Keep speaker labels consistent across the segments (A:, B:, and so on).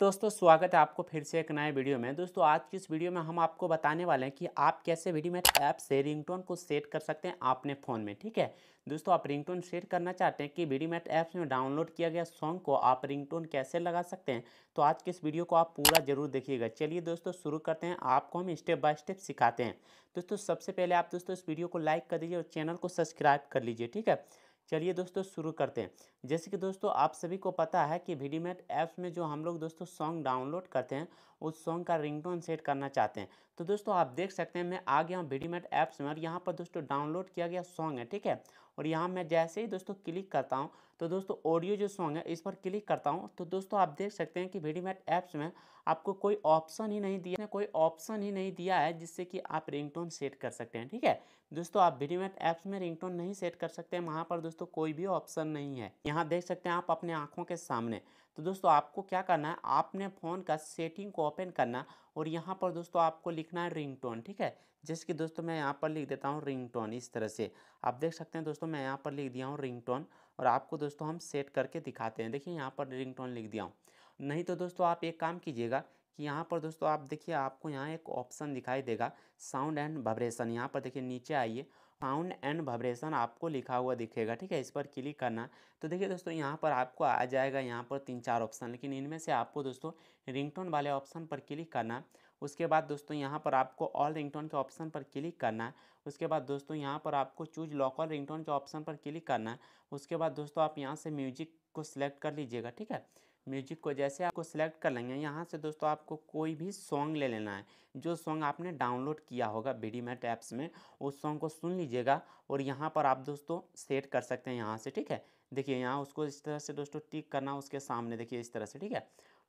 A: तो दोस्तों स्वागत है आपको फिर से एक नए वीडियो में दोस्तों आज की इस वीडियो में हम आपको बताने वाले हैं कि आप कैसे वीडियो में ऐप से रिंगटोन को सेट कर सकते हैं अपने फ़ोन में ठीक है दोस्तों आप रिंगटोन सेट करना चाहते हैं कि वीडीमेट ऐप्स में डाउनलोड किया गया सॉन्ग को आप रिंगटोन कैसे लगा सकते हैं तो आज के इस वीडियो को आप पूरा जरूर देखिएगा चलिए दोस्तों शुरू करते हैं आपको हम स्टेप बाय स्टेप सिखाते हैं दोस्तों सबसे पहले आप दोस्तों इस वीडियो को लाइक कर दीजिए और चैनल को सब्सक्राइब कर लीजिए ठीक है चलिए दोस्तों शुरू करते हैं जैसे कि दोस्तों आप सभी को पता है कि वीडीमेट ऐप्स में जो हम लोग दोस्तों सॉन्ग डाउनलोड करते हैं उस सॉन्ग का रिंगटोन सेट करना चाहते हैं तो दोस्तों आप देख सकते हैं मैं आ गया हूँ वीडीमेट ऐप्स में और यहाँ पर दोस्तों डाउनलोड किया गया सॉन्ग है ठीक है और यहाँ मैं जैसे ही दोस्तों क्लिक करता हूँ तो दोस्तों ऑडियो जो सॉन्ग है इस पर क्लिक करता हूँ तो दोस्तों आप देख सकते हैं कि वीडीमेट ऐप्स में आपको कोई ऑप्शन ही नहीं दिया कोई ऑप्शन ही नहीं दिया है जिससे कि आप रिंगटोन सेट कर सकते हैं ठीक है दोस्तों आप वीडीमेट ऐप्स में रिंगटोन नहीं सेट कर सकते हैं वहाँ पर दोस्तों कोई भी ऑप्शन नहीं है यहाँ देख सकते हैं आप अपने आँखों के सामने तो दोस्तों आपको क्या करना है आपने फ़ोन का सेटिंग को ओपन करना और यहाँ पर दोस्तों आपको लिखना है टोन ठीक है जैसे कि दोस्तों मैं यहाँ पर लिख देता हूँ टोन इस तरह से आप देख सकते हैं दोस्तों मैं यहाँ पर लिख दिया हूँ टोन और आपको दोस्तों हम सेट करके दिखाते हैं देखिए यहाँ पर टोन लिख दिया हूँ नहीं तो दोस्तों आप एक काम कीजिएगा कि यहाँ पर दोस्तों आप देखिए आपको यहाँ एक ऑप्शन दिखाई देगा साउंड एंड वाइब्रेशन यहाँ पर देखिए नीचे आइए साउंड एंड वाइब्रेशन आपको लिखा हुआ दिखेगा ठीक है इस पर क्लिक करना तो देखिए दोस्तों यहाँ पर आपको आ जाएगा यहाँ पर तीन चार ऑप्शन लेकिन इनमें से आपको दोस्तों रिंगटोन वाले ऑप्शन पर क्लिक करना उसके बाद दोस्तों यहाँ पर आपको ऑल रिंगटोन के ऑप्शन पर क्लिक करना उसके बाद दोस्तों यहाँ पर आपको चूज लॉकल रिंगटोन के ऑप्शन पर क्लिक करना उसके बाद दोस्तों आप यहाँ से म्यूजिक को सिलेक्ट कर लीजिएगा ठीक है म्यूजिक को जैसे आपको सिलेक्ट कर लेंगे यहाँ से दोस्तों आपको कोई भी सॉन्ग ले लेना है जो सॉन्ग आपने डाउनलोड किया होगा बी डी मैट ऐप्स में उस सॉन्ग को सुन लीजिएगा और यहाँ पर आप दोस्तों सेट कर सकते हैं यहाँ से ठीक है देखिए यहाँ उसको इस तरह से दोस्तों टिक करना उसके सामने देखिए इस तरह से ठीक है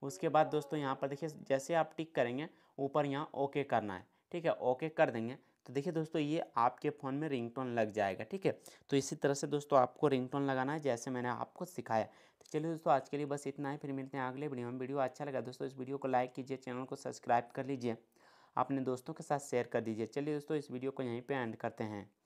A: उसके बाद दोस्तों यहाँ पर देखिए जैसे आप टिक करेंगे ऊपर यहाँ ओके करना है ठीक है ओके कर देंगे तो देखिए दोस्तों ये आपके फ़ोन में रिंगटोन लग जाएगा ठीक है तो इसी तरह से दोस्तों आपको रिंगटोन लगाना है जैसे मैंने आपको सिखाया तो चलिए दोस्तों आज के लिए बस इतना ही फिर मिलते हैं अगले वीडियो में वीडियो अच्छा लगा दोस्तों इस वीडियो को लाइक कीजिए चैनल को सब्सक्राइब कर लीजिए अपने दोस्तों के साथ शेयर कर दीजिए चलिए दोस्तों इस वीडियो को यहीं पर एंड करते हैं